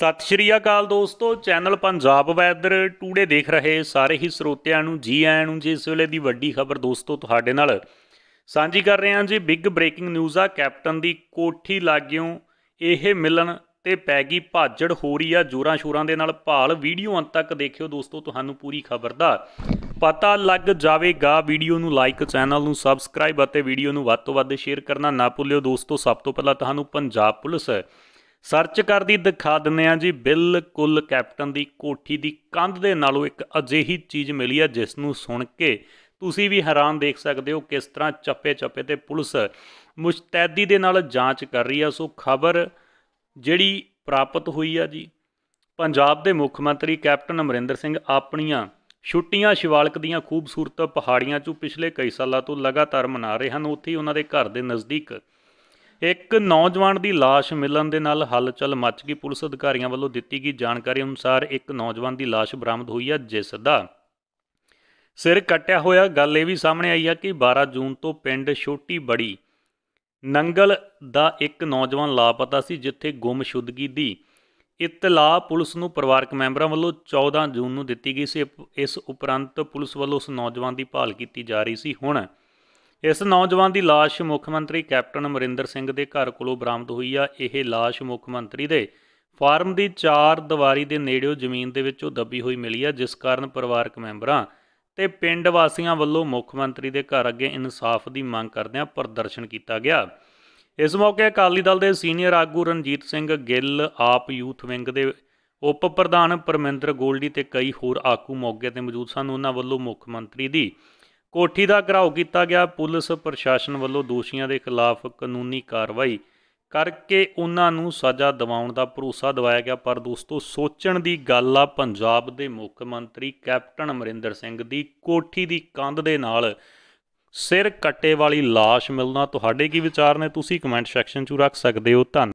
ਸਤਿ ਸ਼੍ਰੀ ਅਕਾਲ ਦੋਸਤੋ channel Punjab weather today ਦੇਖ ਰਹੇ ਸਾਰੇ ਹੀ ਸਰੋਤਿਆਂ ਨੂੰ ਜੀ ਆਇਆਂ ਨੂੰ ਜੀ ਇਸ ਵੇਲੇ ਦੀ ਵੱਡੀ ਖਬਰ ਦੋਸਤੋ ਤੁਹਾਡੇ ਨਾਲ ਸਾਂਝੀ ਕਰ ਰਹੇ ਹਾਂ ਜੀ ਬਿਗ ਬ੍ਰੇਕਿੰਗ ਨਿਊਜ਼ ਆ ਕੈਪਟਨ ਦੀ ਕੋਠੀ ਲੱਗਿਓ ਇਹ ਮਿਲਣ ਤੇ ਪੈ ਗਈ ਭਾਜੜ ਹੋ ਰਹੀ ਆ ਜੋਰਾਂ ਸ਼ੋਰਾਂ ਦੇ ਨਾਲ ਭਾਲ ਵੀਡੀਓ ਅੰਤ ਤੱਕ ਦੇਖਿਓ ਦੋਸਤੋ ਤੁਹਾਨੂੰ ਪੂਰੀ ਖਬਰ ਦਾ ਪਤਾ ਲੱਗ ਜਾਵੇਗਾ ਵੀਡੀਓ ਨੂੰ ਲਾਈਕ ਚੈਨਲ ਨੂੰ ਸਬਸਕ੍ਰਾਈਬ ਅਤੇ ਵੀਡੀਓ ਨੂੰ ਵੱਧ ਤੋਂ ਵੱਧ ਸ਼ੇਅਰ ਕਰਨਾ ਨਾ ਭੁੱਲਿਓ ਦੋਸਤੋ ਸਭ ਤੋਂ ਪਹਿਲਾਂ ਤੁਹਾਨੂੰ ਪੰਜਾਬ ਪੁਲਿਸ ਸਰਚ ਕਰਦੀ ਦਿਖਾ ਦਿੰਨੇ ਆ ਜੀ ਬਿਲਕੁਲ ਕੈਪਟਨ ਦੀ ਕੋਠੀ ਦੀ ਕੰਧ ਦੇ ਨਾਲੋਂ ਇੱਕ ਅਜਿਹੀ ਚੀਜ਼ ਮਿਲੀ ਆ ਜਿਸ ਨੂੰ ਸੁਣ ਕੇ ਤੁਸੀਂ ਵੀ ਹੈਰਾਨ ਦੇਖ ਸਕਦੇ ਹੋ ਕਿਸ ਤਰ੍ਹਾਂ ਚੱਪੇ-ਚੱਪੇ ਤੇ ਪੁਲਿਸ ਮੁਸ਼ਤੈਦੀ ਦੇ ਨਾਲ ਜਾਂਚ ਕਰ ਰਹੀ ਆ ਸੋ ਖਬਰ ਜਿਹੜੀ ਪ੍ਰਾਪਤ ਹੋਈ ਆ ਜੀ ਪੰਜਾਬ ਦੇ ਮੁੱਖ ਮੰਤਰੀ ਕੈਪਟਨ ਅਮਰਿੰਦਰ ਸਿੰਘ ਆਪਣੀਆਂ ਛੁੱਟੀਆਂ ਸ਼ਿਵਾਲਕ ਦੀਆਂ ਖੂਬਸੂਰਤ ਪਹਾੜੀਆਂ 'ਚੋਂ ਪਿਛਲੇ ਕਈ ਸਾਲਾਂ ਤੋਂ ਲਗਾਤਾਰ ਮਨਾ ਰਹੇ ਹਨ ਉੱਥੇ ਉਹਨਾਂ ਦੇ ਘਰ ਦੇ ਨਜ਼ਦੀਕ ਇੱਕ ਨੌਜਵਾਨ ਦੀ ਲਾਸ਼ ਮਿਲਣ ਦੇ ਨਾਲ ਹਲਚਲ ਮੱਚ ਗਈ ਪੁਲਿਸ ਅਧਿਕਾਰੀਆਂ ਵੱਲੋਂ ਦਿੱਤੀ ਗਈ ਜਾਣਕਾਰੀ ਅਨੁਸਾਰ ਇੱਕ ਨੌਜਵਾਨ ਦੀ ਲਾਸ਼ ਬਰਾਮਦ ਹੋਈ ਹੈ ਜਿਸ ਦਾ ਸਿਰ ਕੱਟਿਆ ਹੋਇਆ ਗੱਲ ਇਹ ਵੀ ਸਾਹਮਣੇ ਆਈ ਹੈ ਕਿ 12 ਜੂਨ ਤੋਂ ਪਿੰਡ ਛੋਟੀ ਬੜੀ ਨੰਗਲ ਦਾ ਇੱਕ ਨੌਜਵਾਨ ਲਾਪਤਾ ਸੀ ਜਿੱਥੇ ਗੁੰਮਸ਼ੁਦਗੀ ਦੀ ਇਤਲਾਹ ਪੁਲਿਸ ਨੂੰ ਪਰਿਵਾਰਕ ਮੈਂਬਰਾਂ ਵੱਲੋਂ 14 ਜੂਨ ਨੂੰ ਦਿੱਤੀ ਗਈ ਸੀ ਇਸ ਉਪਰੰਤ ਪੁਲਿਸ ਵੱਲੋਂ ਉਸ ਨੌਜਵਾਨ ਦੀ ਭਾਲ ਕੀਤੀ ਜਾ ਰਹੀ ਸੀ ਹੁਣ ਇਸ ਨੌਜਵਾਨ ਦੀ লাশ ਮੁੱਖ ਮੰਤਰੀ ਕੈਪਟਨ ਅਮਰਿੰਦਰ ਸਿੰਘ ਦੇ ਘਰ ਕੋਲੋਂ ਬਰਾਮਦ ਹੋਈ ਆ ਇਹ লাশ ਮੁੱਖ ਮੰਤਰੀ ਦੇ ਫਾਰਮ ਦੀ ਚਾਰ ਦੀਵਾਰੀ ਦੇ ਨੇੜਿਓ ਜ਼ਮੀਨ ਦੇ ਵਿੱਚੋਂ ਦੱਬੀ ਹੋਈ ਮਿਲੀ ਆ ਜਿਸ ਕਾਰਨ ਪਰਿਵਾਰਕ ਮੈਂਬਰਾਂ ਤੇ ਪਿੰਡ ਵਾਸੀਆਂ ਵੱਲੋਂ ਮੁੱਖ ਮੰਤਰੀ ਦੇ ਘਰ ਅੱਗੇ ਇਨਸਾਫ ਦੀ ਮੰਗ ਕਰਦਿਆਂ ਪ੍ਰਦਰਸ਼ਨ ਕੀਤਾ ਗਿਆ ਇਸ ਮੌਕੇ ਅਕਾਲੀ ਦਲ ਦੇ ਸੀਨੀਅਰ ਆਗੂ ਰਣਜੀਤ ਸਿੰਘ ਗਿੱਲ ਆਪ ਯੂਥ ਵਿੰਗ ਦੇ ਉਪ ਪ੍ਰਧਾਨ ਪਰਮਿੰਦਰ ਗੋਲਡੀ ਤੇ ਕਈ ਹੋਰ ਆਕੂ ਮੌਕੇ ਤੇ ਮੌਜੂਦ ਸਨ ਉਹਨਾਂ ਵੱਲੋਂ ਮੁੱਖ ਮੰਤਰੀ ਦੀ ਕੋਠੀ ਦਾ ਘਰਾਓ ਕੀਤਾ ਗਿਆ ਪੁਲਿਸ ਪ੍ਰਸ਼ਾਸਨ ਵੱਲੋਂ ਦੋਸ਼ੀਆਂ ਦੇ ਖਿਲਾਫ ਕਾਨੂੰਨੀ ਕਾਰਵਾਈ ਕਰਕੇ ਉਹਨਾਂ ਨੂੰ ਸਜ਼ਾ ਦਿਵਾਉਣ ਦਾ ਭਰੋਸਾ ਦਿਵਾਇਆ ਗਿਆ ਪਰ ਦੋਸਤੋ ਸੋਚਣ ਦੀ ਗੱਲ ਆ ਪੰਜਾਬ ਦੇ ਮੁੱਖ ਮੰਤਰੀ ਕੈਪਟਨ ਅਮਰਿੰਦਰ ਸਿੰਘ ਦੀ ਕੋਠੀ ਦੀ ਕੰਧ ਦੇ ਨਾਲ ਸਿਰ ਕੱਟੇ ਵਾਲੀ লাশ ਮਿਲਣਾ ਤੁਹਾਡੇ ਕੀ ਵਿਚਾਰ ਨੇ ਤੁਸੀਂ ਕਮੈਂਟ ਸੈਕਸ਼ਨ 'ਚ ਰੱਖ ਸਕਦੇ ਹੋ ਧੰਨ